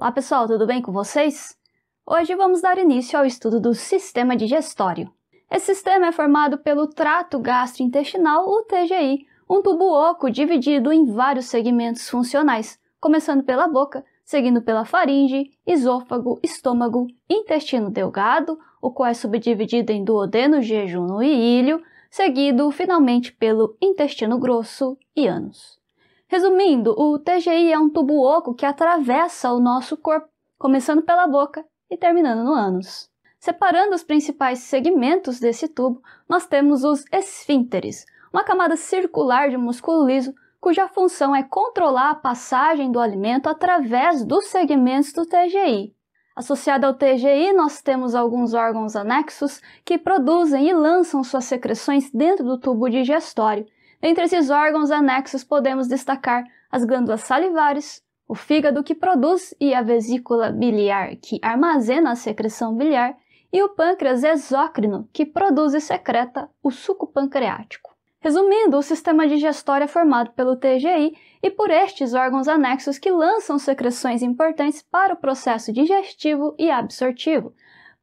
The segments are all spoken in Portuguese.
Olá pessoal, tudo bem com vocês? Hoje vamos dar início ao estudo do sistema digestório. Esse sistema é formado pelo trato gastrointestinal, o TGI, um tubo oco dividido em vários segmentos funcionais, começando pela boca, seguindo pela faringe, esôfago, estômago, intestino delgado, o qual é subdividido em duodeno, jejuno e ilho, seguido finalmente pelo intestino grosso e ânus. Resumindo, o TGI é um tubo oco que atravessa o nosso corpo, começando pela boca e terminando no ânus. Separando os principais segmentos desse tubo, nós temos os esfínteres, uma camada circular de músculo liso cuja função é controlar a passagem do alimento através dos segmentos do TGI. Associado ao TGI, nós temos alguns órgãos anexos que produzem e lançam suas secreções dentro do tubo digestório entre esses órgãos anexos podemos destacar as glândulas salivares, o fígado que produz e a vesícula biliar que armazena a secreção biliar e o pâncreas exócrino que produz e secreta o suco pancreático. Resumindo, o sistema digestório é formado pelo TGI e por estes órgãos anexos que lançam secreções importantes para o processo digestivo e absortivo,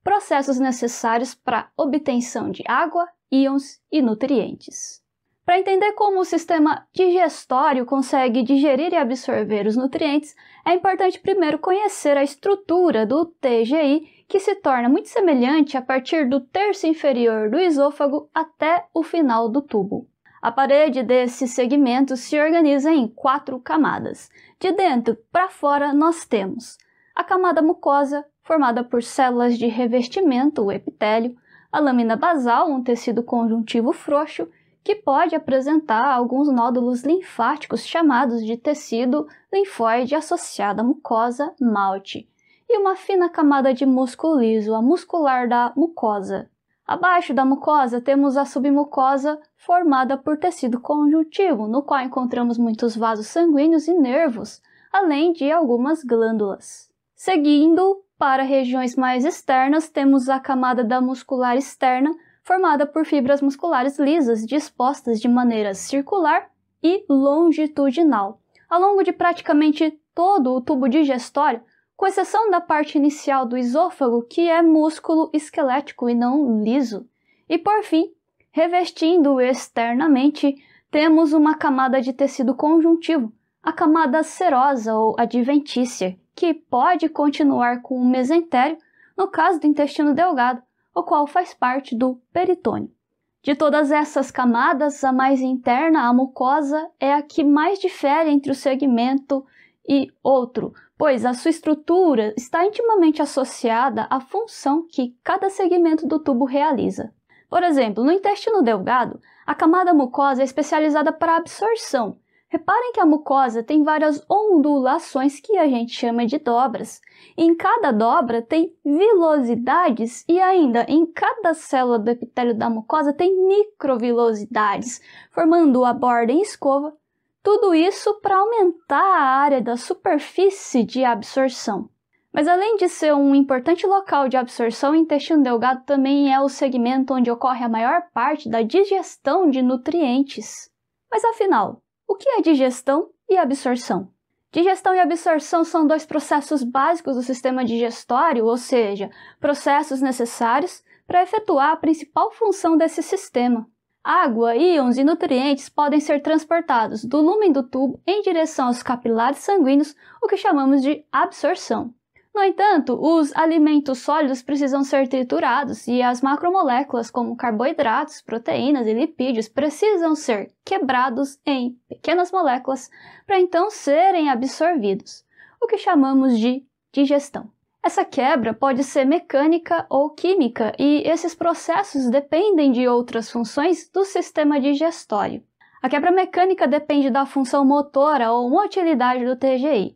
processos necessários para obtenção de água, íons e nutrientes. Para entender como o sistema digestório consegue digerir e absorver os nutrientes, é importante primeiro conhecer a estrutura do TGI, que se torna muito semelhante a partir do terço inferior do esôfago até o final do tubo. A parede desse segmento se organiza em quatro camadas. De dentro para fora, nós temos a camada mucosa, formada por células de revestimento, o epitélio, a lâmina basal, um tecido conjuntivo frouxo, que pode apresentar alguns nódulos linfáticos chamados de tecido linfóide associado à mucosa malte e uma fina camada de músculo liso, a muscular da mucosa. Abaixo da mucosa temos a submucosa formada por tecido conjuntivo, no qual encontramos muitos vasos sanguíneos e nervos, além de algumas glândulas. Seguindo para regiões mais externas, temos a camada da muscular externa, formada por fibras musculares lisas dispostas de maneira circular e longitudinal, ao longo de praticamente todo o tubo digestório, com exceção da parte inicial do esôfago, que é músculo esquelético e não liso. E por fim, revestindo externamente, temos uma camada de tecido conjuntivo, a camada serosa ou adventícia, que pode continuar com o mesentério no caso do intestino delgado, o qual faz parte do peritônio. De todas essas camadas, a mais interna, a mucosa, é a que mais difere entre o segmento e outro, pois a sua estrutura está intimamente associada à função que cada segmento do tubo realiza. Por exemplo, no intestino delgado, a camada mucosa é especializada para a absorção Reparem que a mucosa tem várias ondulações que a gente chama de dobras. Em cada dobra tem vilosidades e ainda em cada célula do epitélio da mucosa tem microvilosidades, formando a borda em escova. Tudo isso para aumentar a área da superfície de absorção. Mas além de ser um importante local de absorção, o intestino delgado também é o segmento onde ocorre a maior parte da digestão de nutrientes. Mas afinal, o que é digestão e absorção? Digestão e absorção são dois processos básicos do sistema digestório, ou seja, processos necessários para efetuar a principal função desse sistema. Água, íons e nutrientes podem ser transportados do lumen do tubo em direção aos capilares sanguíneos, o que chamamos de absorção. No entanto, os alimentos sólidos precisam ser triturados e as macromoléculas, como carboidratos, proteínas e lipídios, precisam ser quebrados em pequenas moléculas para então serem absorvidos, o que chamamos de digestão. Essa quebra pode ser mecânica ou química, e esses processos dependem de outras funções do sistema digestório. A quebra mecânica depende da função motora ou motilidade do TGI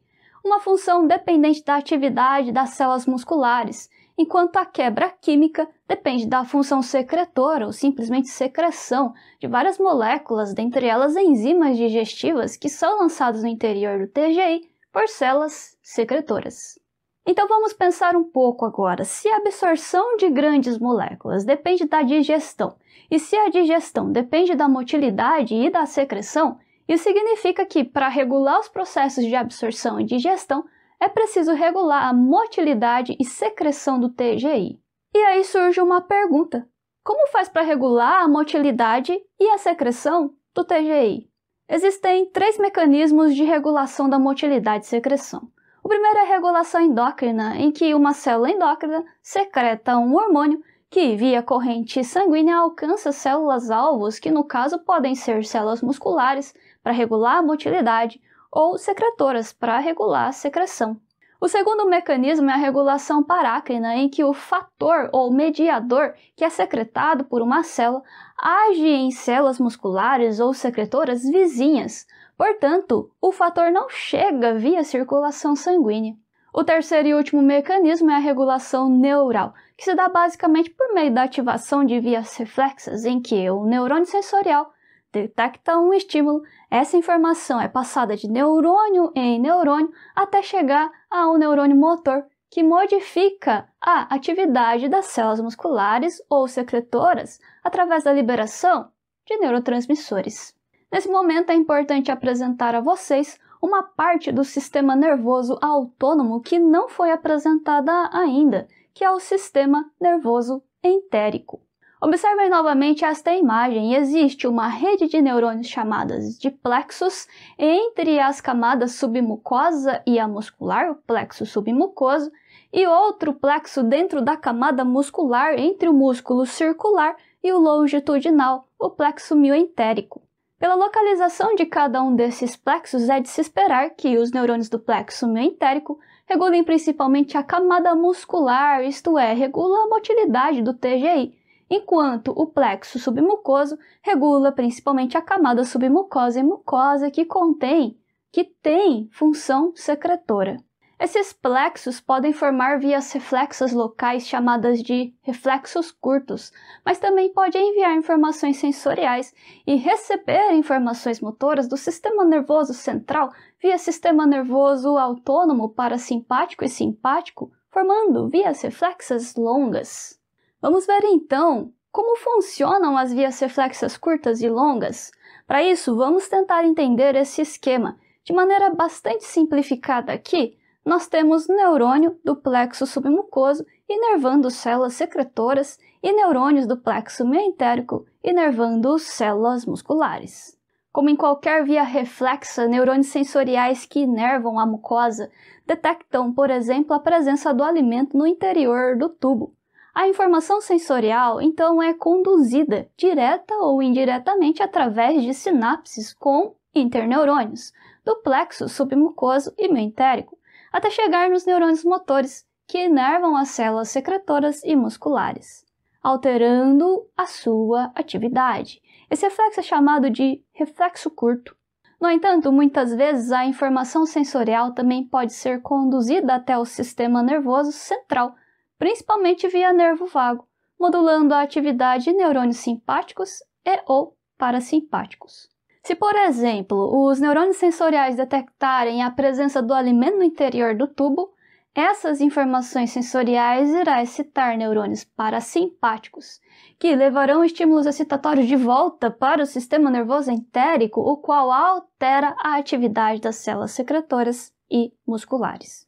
uma função dependente da atividade das células musculares, enquanto a quebra química depende da função secretora ou simplesmente secreção de várias moléculas, dentre elas enzimas digestivas que são lançadas no interior do TGI por células secretoras. Então vamos pensar um pouco agora. Se a absorção de grandes moléculas depende da digestão, e se a digestão depende da motilidade e da secreção, isso significa que, para regular os processos de absorção e digestão, é preciso regular a motilidade e secreção do TGI. E aí surge uma pergunta: como faz para regular a motilidade e a secreção do TGI? Existem três mecanismos de regulação da motilidade e secreção. O primeiro é a regulação endócrina, em que uma célula endócrina secreta um hormônio que via corrente sanguínea alcança células alvos que no caso podem ser células musculares para regular a motilidade ou secretoras para regular a secreção. O segundo mecanismo é a regulação parácrina, em que o fator ou mediador que é secretado por uma célula age em células musculares ou secretoras vizinhas. Portanto, o fator não chega via circulação sanguínea. O terceiro e último mecanismo é a regulação neural, que se dá basicamente por meio da ativação de vias reflexas em que o neurônio sensorial detecta um estímulo, essa informação é passada de neurônio em neurônio até chegar a um neurônio motor, que modifica a atividade das células musculares ou secretoras através da liberação de neurotransmissores. Nesse momento é importante apresentar a vocês uma parte do sistema nervoso autônomo que não foi apresentada ainda que é o sistema nervoso entérico. Observem novamente esta imagem. Existe uma rede de neurônios chamadas de plexos entre as camadas submucosa e a muscular, o plexo submucoso, e outro plexo dentro da camada muscular entre o músculo circular e o longitudinal, o plexo mioentérico. Pela localização de cada um desses plexos, é de se esperar que os neurônios do plexo mioentérico regulem principalmente a camada muscular, isto é, regula a motilidade do TGI, enquanto o plexo submucoso regula principalmente a camada submucosa e mucosa que contém, que tem função secretora. Esses plexos podem formar vias reflexas locais chamadas de reflexos curtos, mas também pode enviar informações sensoriais e receber informações motoras do sistema nervoso central via sistema nervoso autônomo parasimpático e simpático, formando vias reflexas longas. Vamos ver então como funcionam as vias reflexas curtas e longas? Para isso, vamos tentar entender esse esquema de maneira bastante simplificada aqui, nós temos neurônio do plexo submucoso inervando células secretoras e neurônios do plexo mientérico inervando células musculares. Como em qualquer via reflexa, neurônios sensoriais que inervam a mucosa detectam, por exemplo, a presença do alimento no interior do tubo. A informação sensorial, então, é conduzida, direta ou indiretamente, através de sinapses com interneurônios, do plexo submucoso e mentérico, até chegar nos neurônios motores, que enervam as células secretoras e musculares, alterando a sua atividade. Esse reflexo é chamado de reflexo curto. No entanto, muitas vezes a informação sensorial também pode ser conduzida até o sistema nervoso central, principalmente via nervo vago, modulando a atividade de neurônios simpáticos e ou parasimpáticos. Se, por exemplo, os neurônios sensoriais detectarem a presença do alimento no interior do tubo, essas informações sensoriais irão excitar neurônios parasimpáticos, que levarão estímulos excitatórios de volta para o sistema nervoso entérico, o qual altera a atividade das células secretoras e musculares.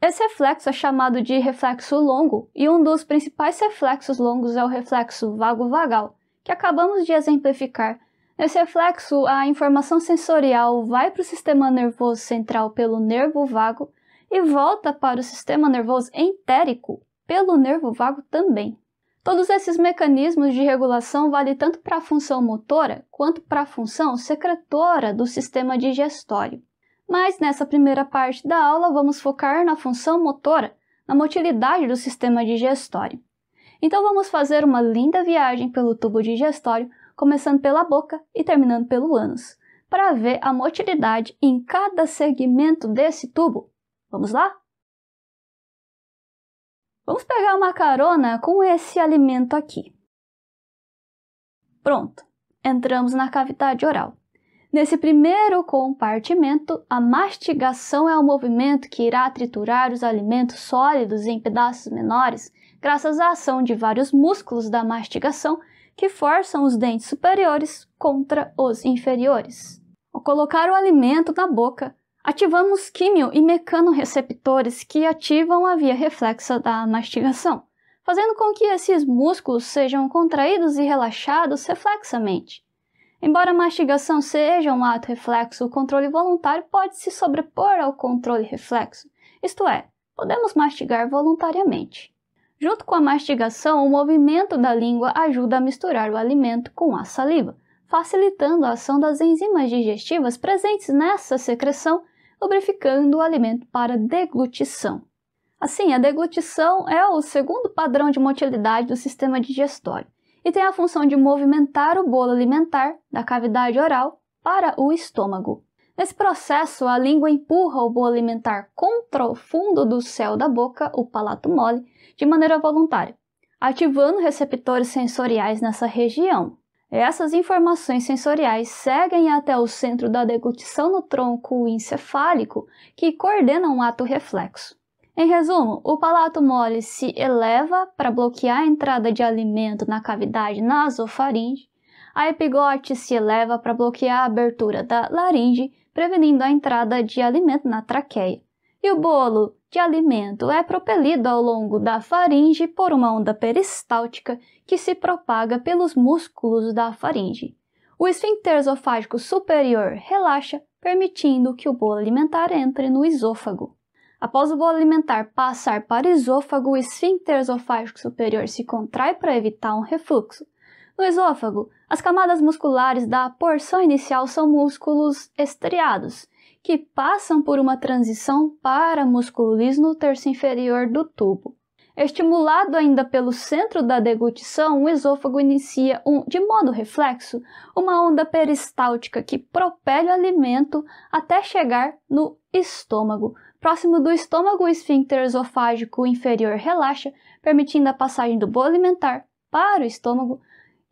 Esse reflexo é chamado de reflexo longo, e um dos principais reflexos longos é o reflexo vago-vagal, que acabamos de exemplificar Nesse reflexo, a informação sensorial vai para o sistema nervoso central pelo nervo vago e volta para o sistema nervoso entérico pelo nervo vago também. Todos esses mecanismos de regulação valem tanto para a função motora quanto para a função secretora do sistema digestório. Mas nessa primeira parte da aula vamos focar na função motora, na motilidade do sistema digestório. Então vamos fazer uma linda viagem pelo tubo digestório começando pela boca e terminando pelo ânus, para ver a motilidade em cada segmento desse tubo. Vamos lá? Vamos pegar uma carona com esse alimento aqui. Pronto, entramos na cavidade oral. Nesse primeiro compartimento, a mastigação é o movimento que irá triturar os alimentos sólidos em pedaços menores, graças à ação de vários músculos da mastigação que forçam os dentes superiores contra os inferiores. Ao colocar o alimento na boca, ativamos químio e mecanorreceptores que ativam a via reflexa da mastigação, fazendo com que esses músculos sejam contraídos e relaxados reflexamente. Embora a mastigação seja um ato reflexo, o controle voluntário pode se sobrepor ao controle reflexo, isto é, podemos mastigar voluntariamente. Junto com a mastigação, o movimento da língua ajuda a misturar o alimento com a saliva, facilitando a ação das enzimas digestivas presentes nessa secreção, lubrificando o alimento para deglutição. Assim, a deglutição é o segundo padrão de motilidade do sistema digestório e tem a função de movimentar o bolo alimentar da cavidade oral para o estômago. Nesse processo, a língua empurra o bolo alimentar contra o fundo do céu da boca, o palato mole, de maneira voluntária, ativando receptores sensoriais nessa região. Essas informações sensoriais seguem até o centro da deglutição no tronco encefálico, que coordena um ato reflexo. Em resumo, o palato mole se eleva para bloquear a entrada de alimento na cavidade nasofaringe, a epigote se eleva para bloquear a abertura da laringe, prevenindo a entrada de alimento na traqueia e o bolo de alimento é propelido ao longo da faringe por uma onda peristáltica que se propaga pelos músculos da faringe. O esfíncter esofágico superior relaxa, permitindo que o bolo alimentar entre no esôfago. Após o bolo alimentar passar para o esôfago, o esfíncter esofágico superior se contrai para evitar um refluxo. No esôfago, as camadas musculares da porção inicial são músculos estriados, que passam por uma transição para músculo no terço inferior do tubo. Estimulado ainda pelo centro da deglutição, o esôfago inicia, um, de modo reflexo, uma onda peristáltica que propele o alimento até chegar no estômago. Próximo do estômago, o esfíncter esofágico inferior relaxa, permitindo a passagem do bolo alimentar para o estômago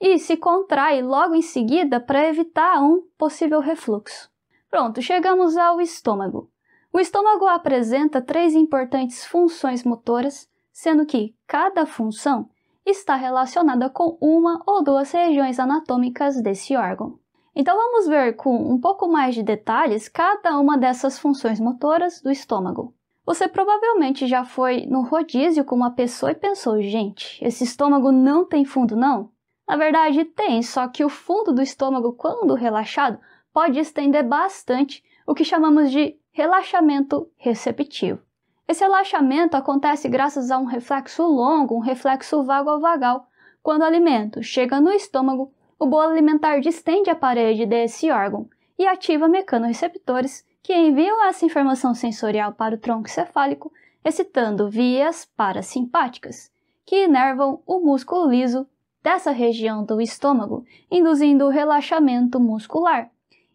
e se contrai logo em seguida para evitar um possível refluxo. Pronto, chegamos ao estômago. O estômago apresenta três importantes funções motoras, sendo que cada função está relacionada com uma ou duas regiões anatômicas desse órgão. Então vamos ver com um pouco mais de detalhes cada uma dessas funções motoras do estômago. Você provavelmente já foi no rodízio com uma pessoa e pensou, gente, esse estômago não tem fundo não? Na verdade tem, só que o fundo do estômago, quando relaxado, pode estender bastante o que chamamos de relaxamento receptivo. Esse relaxamento acontece graças a um reflexo longo, um reflexo vago ao vagal. Quando o alimento chega no estômago, o bolo alimentar distende a parede desse órgão e ativa mecanorreceptores que enviam essa informação sensorial para o tronco cefálico, excitando vias parasimpáticas, que inervam o músculo liso dessa região do estômago, induzindo o relaxamento muscular,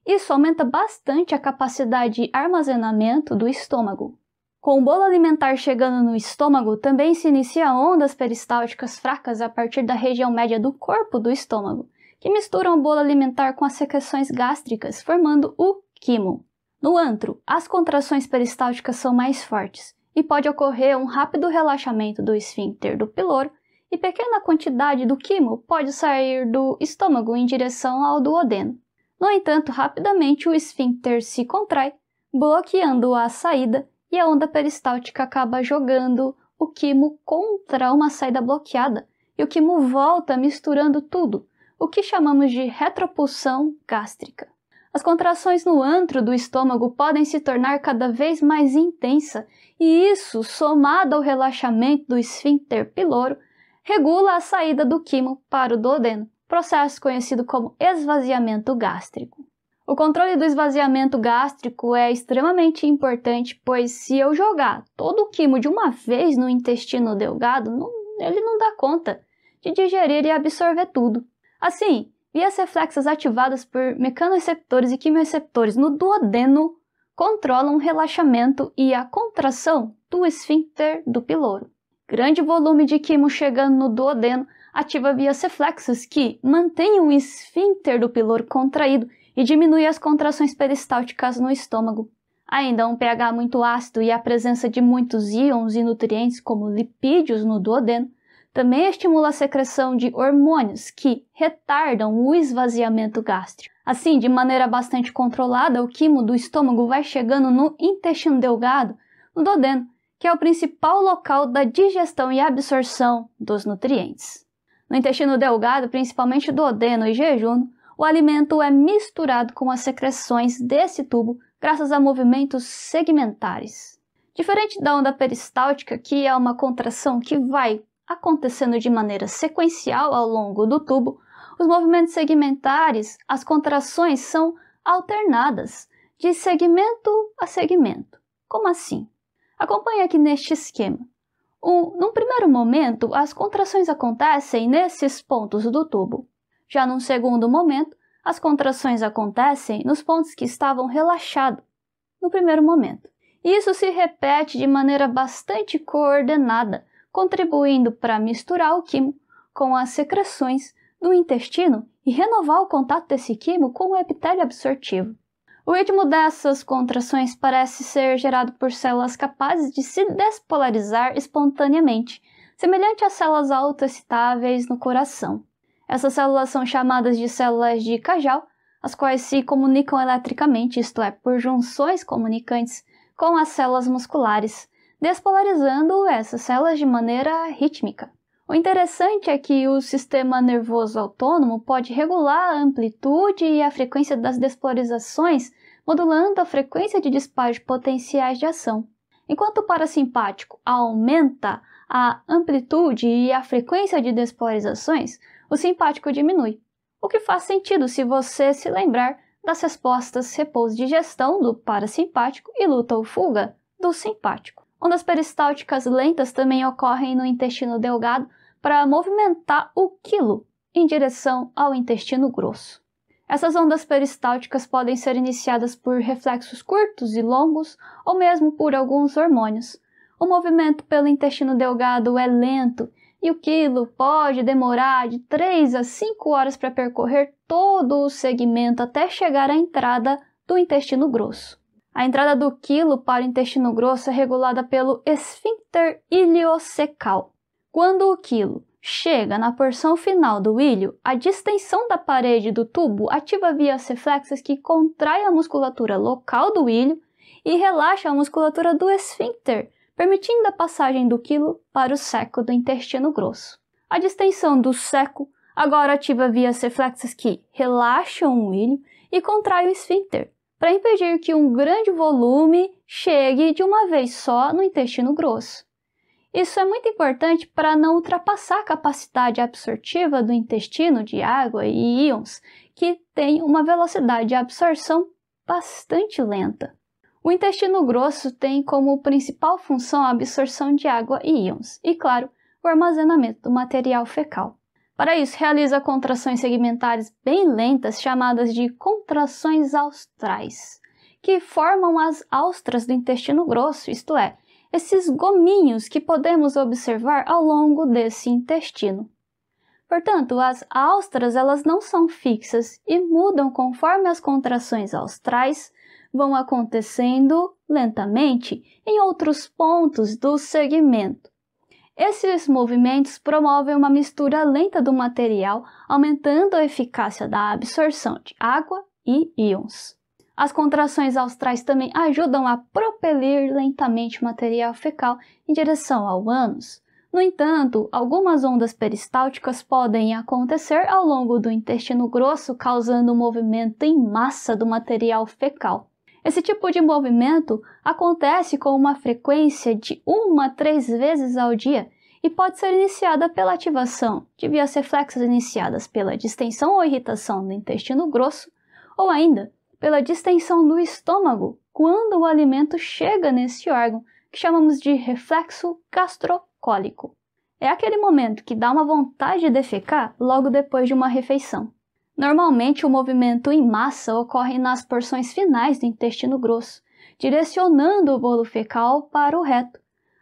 isso aumenta bastante a capacidade de armazenamento do estômago. Com o bolo alimentar chegando no estômago, também se inicia ondas peristálticas fracas a partir da região média do corpo do estômago, que misturam o bolo alimentar com as secreções gástricas, formando o quimo. No antro, as contrações peristálticas são mais fortes e pode ocorrer um rápido relaxamento do esfíncter do piloro e pequena quantidade do quimo pode sair do estômago em direção ao duodeno. No entanto, rapidamente o esfíncter se contrai, bloqueando a saída, e a onda peristáltica acaba jogando o quimo contra uma saída bloqueada, e o quimo volta misturando tudo, o que chamamos de retropulsão gástrica. As contrações no antro do estômago podem se tornar cada vez mais intensa, e isso, somado ao relaxamento do esfíncter piloro, regula a saída do quimo para o duodeno, processo conhecido como esvaziamento gástrico. O controle do esvaziamento gástrico é extremamente importante, pois se eu jogar todo o quimo de uma vez no intestino delgado, não, ele não dá conta de digerir e absorver tudo. Assim, vias reflexas ativadas por mecanoreceptores e quimiorreceptores no duodeno controlam o relaxamento e a contração do esfíncter do piloro. Grande volume de quimo chegando no duodeno ativa vias reflexas que mantêm o esfíncter do pylori contraído e diminui as contrações peristálticas no estômago. Ainda um pH muito ácido e a presença de muitos íons e nutrientes como lipídios no duodeno também estimula a secreção de hormônios que retardam o esvaziamento gástrico. Assim, de maneira bastante controlada, o quimo do estômago vai chegando no intestino delgado, no duodeno, que é o principal local da digestão e absorção dos nutrientes. No intestino delgado, principalmente do odeno e jejuno, o alimento é misturado com as secreções desse tubo graças a movimentos segmentares. Diferente da onda peristáltica, que é uma contração que vai acontecendo de maneira sequencial ao longo do tubo, os movimentos segmentares, as contrações são alternadas, de segmento a segmento. Como assim? Acompanhe aqui neste esquema. Um, num primeiro momento, as contrações acontecem nesses pontos do tubo. Já num segundo momento, as contrações acontecem nos pontos que estavam relaxados no primeiro momento. Isso se repete de maneira bastante coordenada, contribuindo para misturar o quimo com as secreções do intestino e renovar o contato desse quimo com o epitélio absortivo. O ritmo dessas contrações parece ser gerado por células capazes de se despolarizar espontaneamente, semelhante às células autoexcitáveis no coração. Essas células são chamadas de células de Cajal, as quais se comunicam eletricamente, isto é, por junções comunicantes, com as células musculares, despolarizando essas células de maneira rítmica. O interessante é que o sistema nervoso autônomo pode regular a amplitude e a frequência das despolarizações, modulando a frequência de disparo de potenciais de ação. Enquanto o parasimpático aumenta a amplitude e a frequência de despolarizações, o simpático diminui. O que faz sentido se você se lembrar das respostas repouso-digestão do parasimpático e luta ou fuga do simpático. Ondas peristálticas lentas também ocorrem no intestino delgado para movimentar o quilo em direção ao intestino grosso. Essas ondas peristálticas podem ser iniciadas por reflexos curtos e longos ou mesmo por alguns hormônios. O movimento pelo intestino delgado é lento e o quilo pode demorar de 3 a 5 horas para percorrer todo o segmento até chegar à entrada do intestino grosso. A entrada do quilo para o intestino grosso é regulada pelo esfíncter iliocecal, quando o quilo chega na porção final do ilho, a distensão da parede do tubo ativa vias reflexas que contrai a musculatura local do ilho e relaxa a musculatura do esfíncter, permitindo a passagem do quilo para o seco do intestino grosso. A distensão do seco agora ativa vias reflexas que relaxam o ilho e contraem o esfíncter, para impedir que um grande volume chegue de uma vez só no intestino grosso. Isso é muito importante para não ultrapassar a capacidade absortiva do intestino de água e íons, que tem uma velocidade de absorção bastante lenta. O intestino grosso tem como principal função a absorção de água e íons, e claro, o armazenamento do material fecal. Para isso, realiza contrações segmentares bem lentas chamadas de contrações austrais, que formam as austras do intestino grosso, isto é, esses gominhos que podemos observar ao longo desse intestino. Portanto, as austras elas não são fixas e mudam conforme as contrações austrais vão acontecendo lentamente em outros pontos do segmento. Esses movimentos promovem uma mistura lenta do material, aumentando a eficácia da absorção de água e íons. As contrações austrais também ajudam a propelir lentamente o material fecal em direção ao ânus. No entanto, algumas ondas peristálticas podem acontecer ao longo do intestino grosso, causando um movimento em massa do material fecal. Esse tipo de movimento acontece com uma frequência de uma a três vezes ao dia e pode ser iniciada pela ativação de vias reflexas iniciadas pela distensão ou irritação do intestino grosso, ou ainda pela distensão do estômago quando o alimento chega nesse órgão, que chamamos de reflexo gastrocólico. É aquele momento que dá uma vontade de defecar logo depois de uma refeição. Normalmente, o movimento em massa ocorre nas porções finais do intestino grosso, direcionando o bolo fecal para o reto.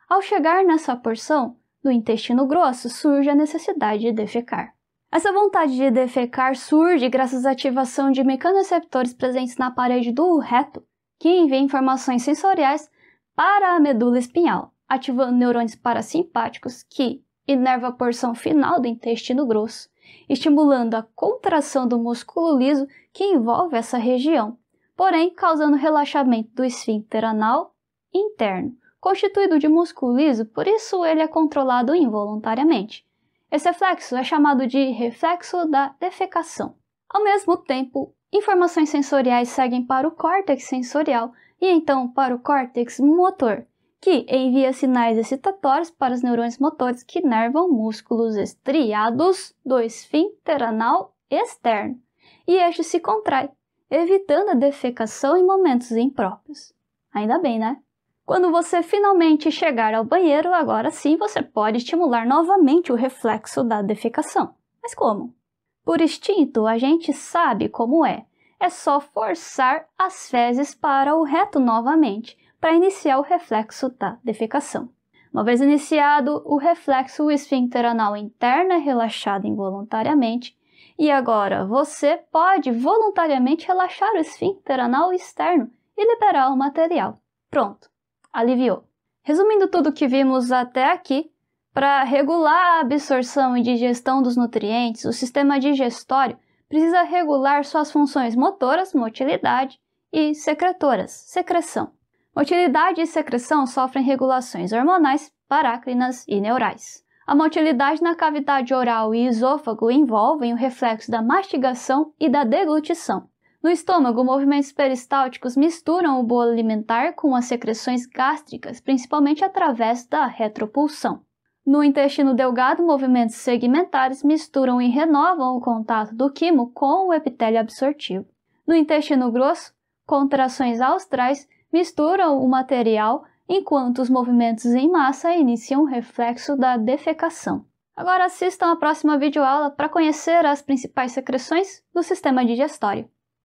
Ao chegar nessa porção do intestino grosso, surge a necessidade de defecar. Essa vontade de defecar surge graças à ativação de mecanorreceptores presentes na parede do reto, que envia informações sensoriais para a medula espinhal, ativando neurônios parasimpáticos que inervam a porção final do intestino grosso, estimulando a contração do músculo liso que envolve essa região, porém causando relaxamento do esfíncter anal interno, constituído de músculo liso, por isso ele é controlado involuntariamente. Esse reflexo é chamado de reflexo da defecação. Ao mesmo tempo, informações sensoriais seguem para o córtex sensorial e então para o córtex motor, que envia sinais excitatórios para os neurônios motores que nervam músculos estriados do esfíncter anal externo, e este se contrai, evitando a defecação em momentos impróprios. Ainda bem, né? Quando você finalmente chegar ao banheiro, agora sim você pode estimular novamente o reflexo da defecação. Mas como? Por instinto, a gente sabe como é. É só forçar as fezes para o reto novamente, para iniciar o reflexo da defecação. Uma vez iniciado o reflexo, o esfíncter anal interno é relaxado involuntariamente, e agora você pode voluntariamente relaxar o esfíncter anal externo e liberar o material. Pronto! aliviou. Resumindo tudo o que vimos até aqui, para regular a absorção e digestão dos nutrientes, o sistema digestório precisa regular suas funções motoras, motilidade, e secretoras, secreção. Motilidade e secreção sofrem regulações hormonais, parácrinas e neurais. A motilidade na cavidade oral e esôfago envolvem o reflexo da mastigação e da deglutição. No estômago, movimentos peristálticos misturam o bolo alimentar com as secreções gástricas, principalmente através da retropulsão. No intestino delgado, movimentos segmentares misturam e renovam o contato do quimo com o epitélio absortivo. No intestino grosso, contrações austrais misturam o material, enquanto os movimentos em massa iniciam o reflexo da defecação. Agora assistam a próxima videoaula para conhecer as principais secreções do sistema digestório.